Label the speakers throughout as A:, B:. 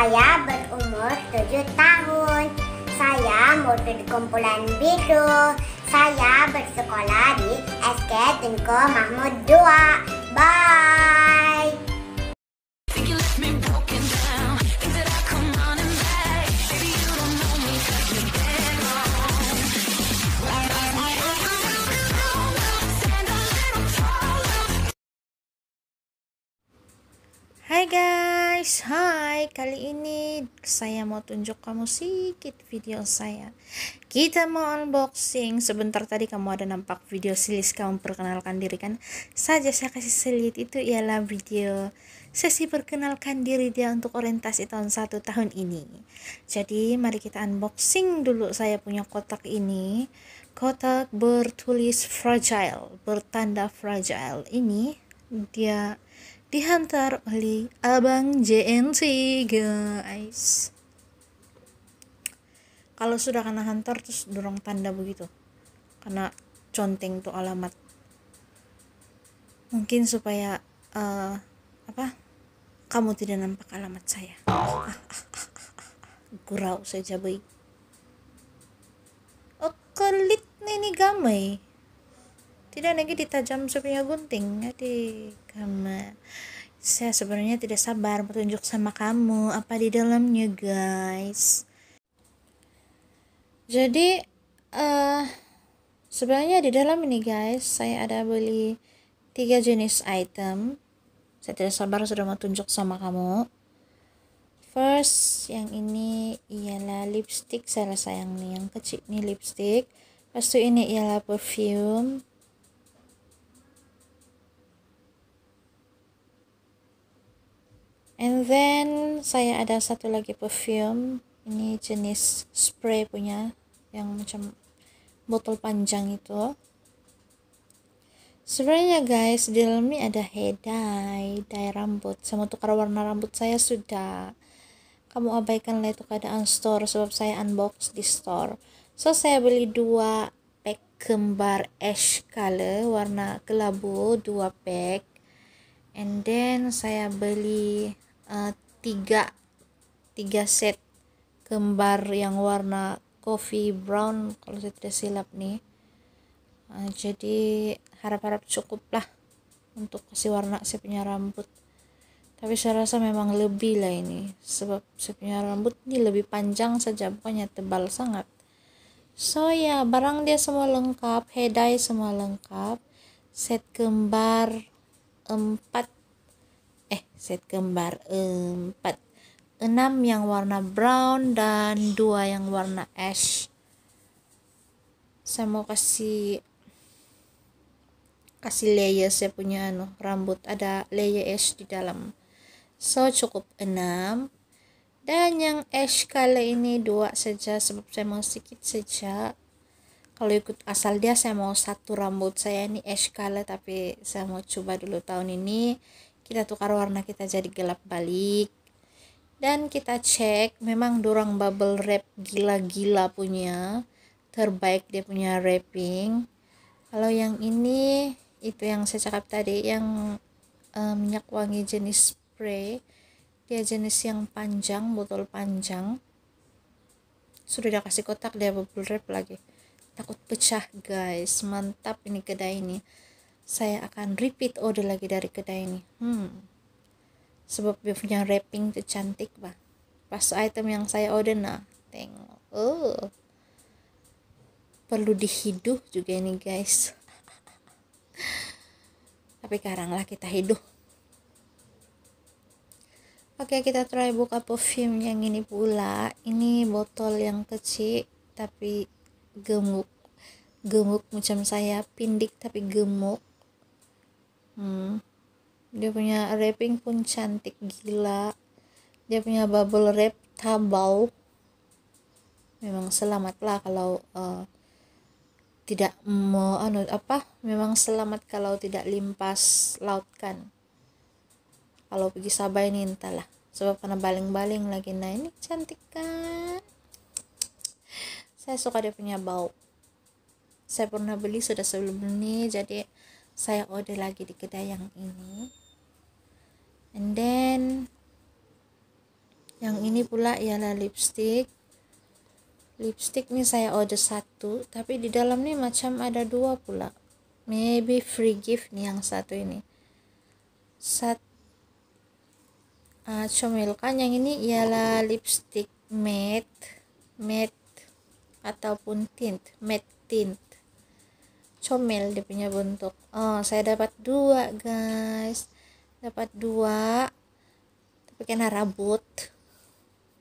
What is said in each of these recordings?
A: Saya berumur 7 tahun. Saya murid di kumpulan biru. Saya bersekolah di SK Tunku Mahmud 2. Bye. guys guys, hai kali ini saya mau tunjuk kamu sedikit video saya kita mau unboxing sebentar tadi kamu ada nampak video silis kamu perkenalkan diri kan saja saya kasih selit itu ialah video sesi perkenalkan diri dia untuk orientasi tahun 1 tahun ini jadi mari kita unboxing dulu saya punya kotak ini kotak bertulis fragile bertanda fragile ini dia dihantar oleh abang JNC guys kalau sudah kena hantar terus dorong tanda begitu karena conteng tuh alamat mungkin supaya uh, apa kamu tidak nampak alamat saya gurau saja baik oh, kelit ini gamai tidak lagi ditajam supaya gunting di karena saya sebenarnya tidak sabar menunjuk sama kamu apa di dalamnya guys jadi uh, sebenarnya di dalam ini guys saya ada beli tiga jenis item saya tidak sabar sudah mau tunjuk sama kamu first yang ini ialah lipstick saya rasa yang ini yang kecil ini lipstick Pastu ini ialah perfume and then saya ada satu lagi perfume ini jenis spray punya yang macam botol panjang itu sebenarnya guys di dalamnya ada hair dye dye rambut sama tukar warna rambut saya sudah kamu abaikanlah itu keadaan store sebab saya unbox di store so saya beli dua pack kembar ash color warna kelabu dua pack and then saya beli Eh, tiga tiga set kembar yang warna coffee brown kalau saya tidak silap nih uh, jadi harap-harap cukup lah untuk kasih warna saya punya rambut tapi saya rasa memang lebih lah ini sebab saya punya rambut ini lebih panjang saja bukannya tebal sangat so ya yeah, barang dia semua lengkap headai semua lengkap set kembar empat eh set kembar empat enam yang warna brown dan dua yang warna ash saya mau kasih kasih layer saya punya anu rambut ada layer ash di dalam so cukup enam dan yang ash kali ini dua saja sebab saya mau sedikit saja kalau ikut asal dia saya mau satu rambut saya ini ash color tapi saya mau coba dulu tahun ini kita tukar warna kita jadi gelap balik dan kita cek memang dorang bubble wrap gila-gila punya terbaik dia punya wrapping kalau yang ini itu yang saya cakap tadi yang um, minyak wangi jenis spray dia jenis yang panjang botol panjang sudah dia kasih kotak dia bubble wrap lagi takut pecah guys mantap ini kedai ini saya akan repeat order lagi dari kedai ini hmm sebab dia punya wrapping itu cantik bah pas item yang saya order nah tengok oh perlu dihiduh juga ini guys tapi sekarang lah kita hiduh Oke kita try buka perfume yang ini pula ini botol yang kecil tapi gemuk gemuk macam saya pindik tapi gemuk hmm. dia punya wrapping pun cantik gila dia punya bubble wrap tabau memang selamat lah kalau uh, tidak mau anu apa memang selamat kalau tidak limpas lautkan kalau pergi Sabah ini entahlah sebab karena baling-baling lagi nah ini cantik kan saya suka dia punya bau saya pernah beli sudah sebelum ini jadi saya order lagi di kedai yang ini and then yang ini pula ialah lipstick lipstick ni saya order satu tapi di dalam ni macam ada dua pula maybe free gift ni yang satu ini sat uh, comelkan yang ini ialah lipstick matte matte ataupun tint matte tint comel dia punya bentuk oh saya dapat dua guys dapat dua tapi kena rambut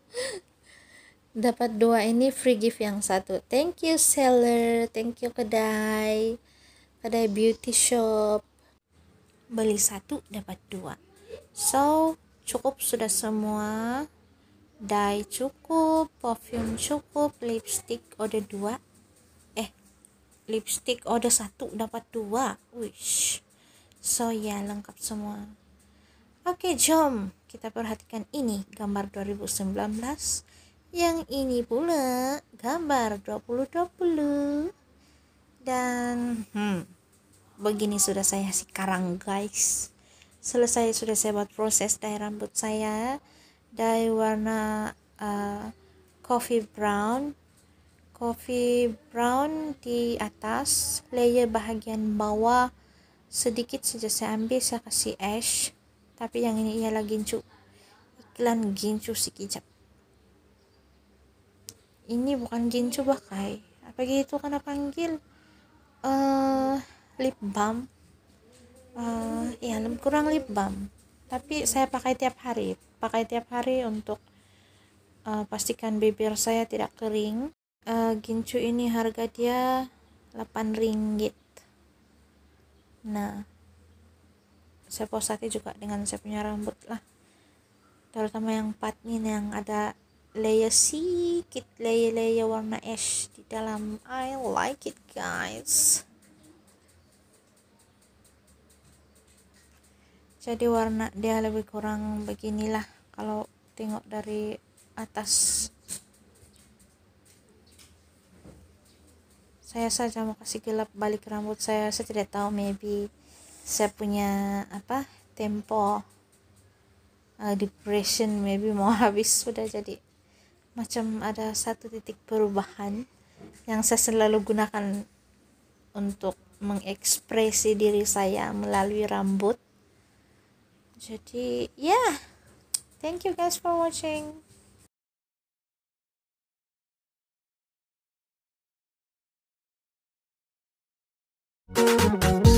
A: dapat dua ini free gift yang satu thank you seller thank you kedai kedai beauty shop beli satu dapat dua so cukup sudah semua dye cukup perfume cukup lipstick order dua lipstick oh, ada satu dapat dua wish so ya yeah, lengkap semua oke okay, jom kita perhatikan ini gambar 2019 yang ini pula gambar 2020 dan hmm, begini sudah saya sekarang guys selesai sudah saya buat proses dari rambut saya dari warna uh, coffee brown coffee brown di atas layer bahagian bawah sedikit saja saya ambil saya kasih ash tapi yang ini ialah gincu iklan gincu si kicap ini bukan gincu bakai apa gitu karena panggil uh, lip balm uh, ya kurang lip balm tapi saya pakai tiap hari pakai tiap hari untuk uh, pastikan bibir saya tidak kering uh, gincu ini harga dia 8 ringgit nah saya posati juga dengan saya punya rambut lah terutama yang patnin yang ada layer sedikit layer-layer warna ash di dalam I like it guys jadi warna dia lebih kurang beginilah kalau tengok dari atas saya saja mau kasih gelap balik rambut saya saya tidak tahu maybe saya punya apa tempo uh, depression maybe mau habis sudah jadi macam ada satu titik perubahan yang saya selalu gunakan untuk mengekspresi diri saya melalui rambut jadi ya yeah. thank you guys for watching Thank you.